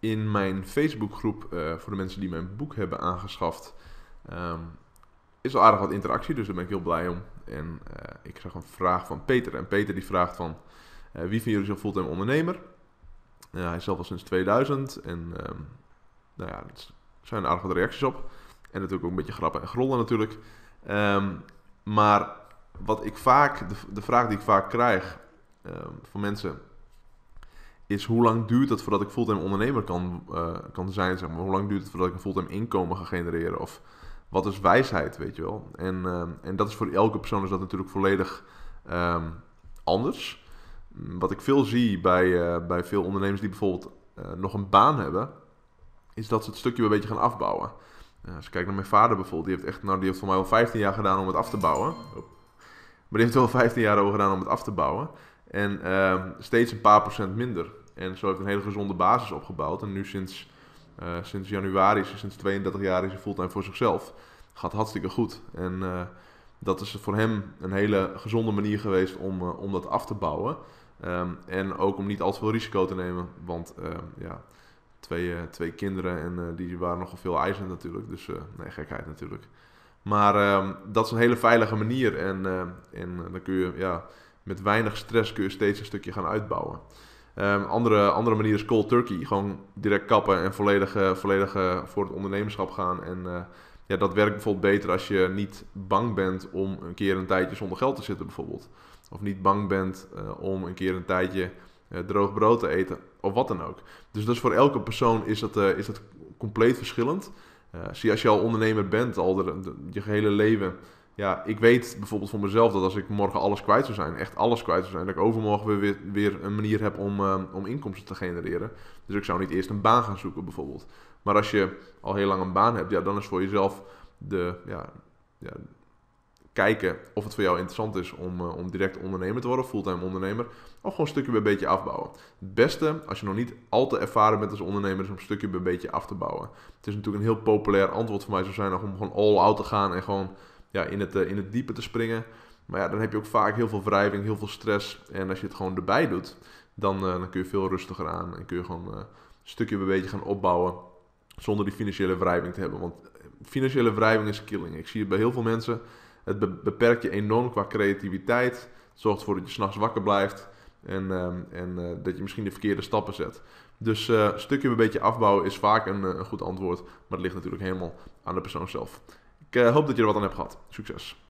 in mijn Facebookgroep eh, voor de mensen die mijn boek hebben aangeschaft. Ehm, is al aardig wat interactie, dus daar ben ik heel blij om. En eh, ik zag een vraag van Peter. En Peter die vraagt van eh, wie van jullie is een fulltime ondernemer? Nou, hij is zelf al sinds 2000 en ehm, nou ja, er zijn aardig wat reacties op. En natuurlijk ook een beetje grappen en grollen natuurlijk. Ehm, maar wat ik vaak, de, de, vraag die ik vaak krijg van mensen is hoe lang duurt het voordat ik fulltime ondernemer kan, eh, kan zijn, zeg maar. Hoe lang duurt het voordat ik een fulltime inkomen ga genereren? Of wat is wijsheid, weet je wel? En, eh, en dat is voor elke persoon is dat natuurlijk volledig ehm, anders. Wat ik veel zie bij, eh, bij veel ondernemers die bijvoorbeeld nog een baan hebben, is dat ze het stukje een beetje gaan afbouwen. als ik kijk naar mijn vader bijvoorbeeld, die heeft echt, nou die heeft voor mij al 15 jaar gedaan om het af te bouwen. Maar die heeft wel 15 jaar over gedaan om het af te bouwen. En ehm, steeds een paar procent minder. En zo heeft een hele gezonde basis opgebouwd. En nu sinds, eh, sinds januari, sinds 32 jaar is hij fulltime voor zichzelf. Gaat hartstikke goed. En eh, dat is voor hem een hele gezonde manier geweest om, eh, om dat af te bouwen. Ehm, en ook om niet al te veel risico te nemen. Want ehm, ja, twee, twee kinderen en die waren nogal veel eisend natuurlijk. Dus nee, gekheid natuurlijk. Maar dat is een hele veilige manier. En, en dan kun je... Ja, met weinig stress kun je steeds een stukje gaan uitbouwen. Um, andere, andere manier is cold turkey. Gewoon direct kappen en volledig, eh, volledige eh, voor het ondernemerschap gaan. En eh, ja, dat werkt bijvoorbeeld beter als je niet bang bent om een keer een tijdje zonder geld te zitten bijvoorbeeld. Of niet bang bent om een keer een tijdje droog brood te eten. Of wat dan ook. Dus dat is voor elke persoon is dat, is dat compleet verschillend. zie als je al ondernemer bent, al de, je gehele leven ja, ik weet bijvoorbeeld voor mezelf dat als ik morgen alles kwijt zou zijn, echt alles kwijt zou zijn, dat ik overmorgen weer, weer een manier heb om, eh, om inkomsten te genereren. Dus ik zou niet eerst een baan gaan zoeken bijvoorbeeld. Maar als je al heel lang een baan hebt, ja, dan is voor jezelf de, ja, ja kijken of het voor jou interessant is om, eh, om direct ondernemer te worden, fulltime ondernemer, of gewoon stukje bij beetje afbouwen. Het beste, als je nog niet al te ervaren bent als ondernemer, is om stukje bij beetje af te bouwen. Het is natuurlijk een heel populair antwoord voor mij zou zijn om gewoon all-out te gaan en gewoon ja, in, het, eh, in het diepe te springen. Maar ja, dan heb je ook vaak heel veel wrijving, heel veel stress. En als je het gewoon erbij doet, dan, eh, dan kun je veel rustiger aan. En kun je gewoon eh, een stukje bij beetje gaan opbouwen zonder die financiële wrijving te hebben. Want financiële wrijving is killing. Ik zie het bij heel veel mensen. Het beperkt je enorm qua creativiteit. Het zorgt ervoor dat je s'nachts wakker blijft. En, ehm, en dat je misschien de verkeerde stappen zet. Dus stukje een beetje afbouwen is vaak een, een goed antwoord. Maar het ligt natuurlijk helemaal aan de persoon zelf. Ik eh, hoop dat je er wat aan hebt gehad. Succes!